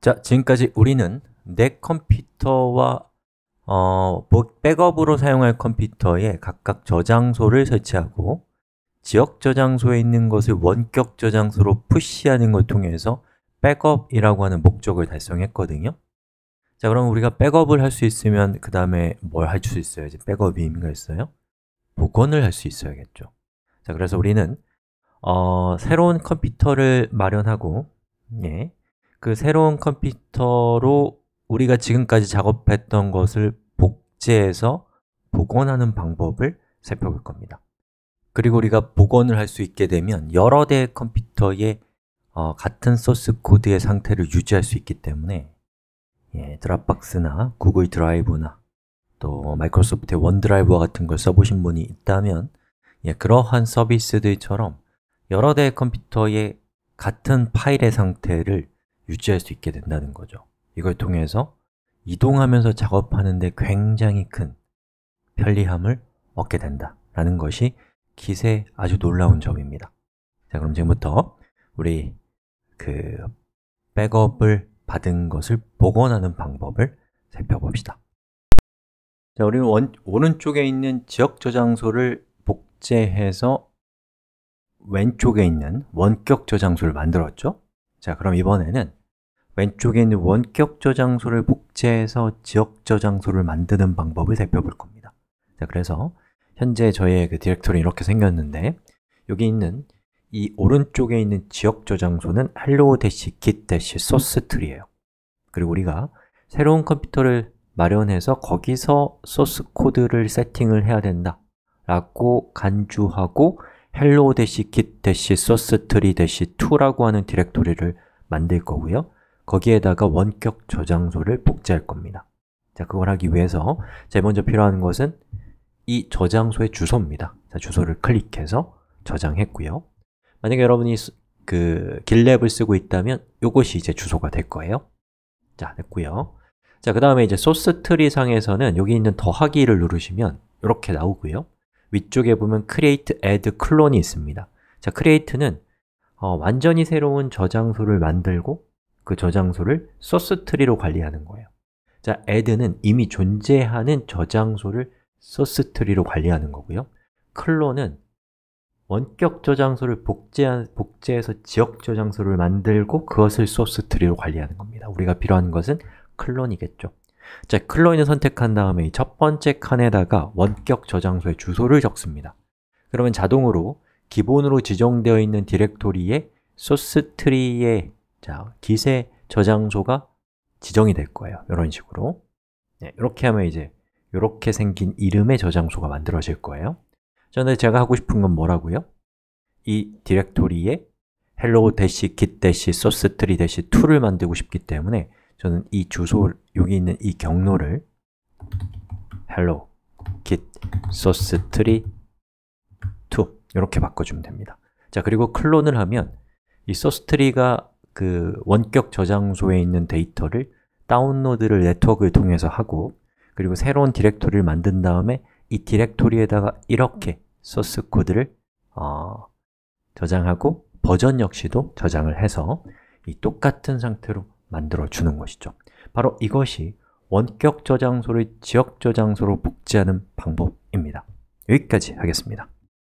자, 지금까지 우리는 내 컴퓨터와 어, 뭐, 백업으로 사용할 컴퓨터에 각각 저장소를 설치하고 지역 저장소에 있는 것을 원격 저장소로 푸시하는 걸 통해서 백업이라고 하는 목적을 달성했거든요 자, 그럼 우리가 백업을 할 수 있으면 그 다음에 뭘 할 수 있어요? 이 백업이 의미가 있어요? 복원을 할 수 있어야겠죠 자, 그래서 우리는 어, 새로운 컴퓨터를 마련하고 예, 그 새로운 컴퓨터로 우리가 지금까지 작업했던 것을 복제해서 복원하는 방법을 살펴볼 겁니다. 그리고 우리가 복원을 할 수 있게 되면 여러 대의 컴퓨터에 어, 같은 소스 코드의 상태를 유지할 수 있기 때문에 예, 드랍박스나 구글 드라이브나 또 마이크로소프트의 원드라이브와 같은 걸 써보신 분이 있다면 예, 그러한 서비스들처럼 여러 대의 컴퓨터에 같은 파일의 상태를 유지할 수 있게 된다는 거죠 이걸 통해서 이동하면서 작업하는 데 굉장히 큰 편리함을 얻게 된다라는 것이 깃의 아주 놀라운 점입니다 자 그럼 지금부터 우리 그 백업을 받은 것을 복원하는 방법을 살펴봅시다 자, 우리는 원, 오른쪽에 있는 지역 저장소를 복제해서 왼쪽에 있는 원격 저장소를 만들었죠 자, 그럼 이번에는 왼쪽에 있는 원격 저장소를 복제해서 지역 저장소를 만드는 방법을 살펴볼 겁니다 자, 그래서 현재 저의 그 디렉토리 이렇게 생겼는데 여기 있는 이 오른쪽에 있는 지역 저장소는 hello-git-source tree예요 그리고 우리가 새로운 컴퓨터를 마련해서 거기서 소스 코드를 세팅을 해야 된다 라고 간주하고 hello-git-source tree-2라고 하는 디렉토리를 만들 거고요 거기에다가 원격 저장소를 복제할 겁니다. 자, 그걸 하기 위해서 제일 먼저 필요한 것은 이 저장소의 주소입니다. 자, 주소를 클릭해서 저장했고요. 만약에 여러분이 그 길랩을 쓰고 있다면 이것이 이제 주소가 될 거예요. 자, 됐고요. 자, 그 다음에 이제 소스 트리 상에서는 여기 있는 더하기를 누르시면 이렇게 나오고요. 위쪽에 보면 create, add, clone이 있습니다. 자, create는 어, 완전히 새로운 저장소를 만들고 그 저장소를 소스 트리로 관리하는 거예요 자, add는 이미 존재하는 저장소를 소스 트리로 관리하는 거고요 클론은 원격 저장소를 복제한, 복제해서 지역 저장소를 만들고 그것을 소스 트리로 관리하는 겁니다 우리가 필요한 것은 클론이겠죠 자, 클론을 선택한 다음에 이 첫 번째 칸에다가 원격 저장소의 주소를 적습니다 그러면 자동으로 기본으로 지정되어 있는 디렉토리에 소스 트리의 자, 기세 저장소가 지정이 될 거예요. 이런 식으로. 네, 이렇게 하면 이제 이렇게 생긴 이름의 저장소가 만들어질 거예요. 그런데 제가 하고 싶은 건 뭐라고요? 이 디렉토리에 hello-git-source3-2를 만들고 싶기 때문에 저는 이 주소, 여기 있는 이 경로를 hello git source3 2 이렇게 바꿔주면 됩니다. 자, 그리고 클론을 하면 이 소스트리가 그 원격 저장소에 있는 데이터를 다운로드를 네트워크를 통해서 하고 그리고 새로운 디렉토리를 만든 다음에 이 디렉토리에다가 이렇게 소스 코드를 어, 저장하고 버전 역시도 저장을 해서 이 똑같은 상태로 만들어 주는 것이죠 바로 이것이 원격 저장소를 지역 저장소로 복제하는 방법입니다 여기까지 하겠습니다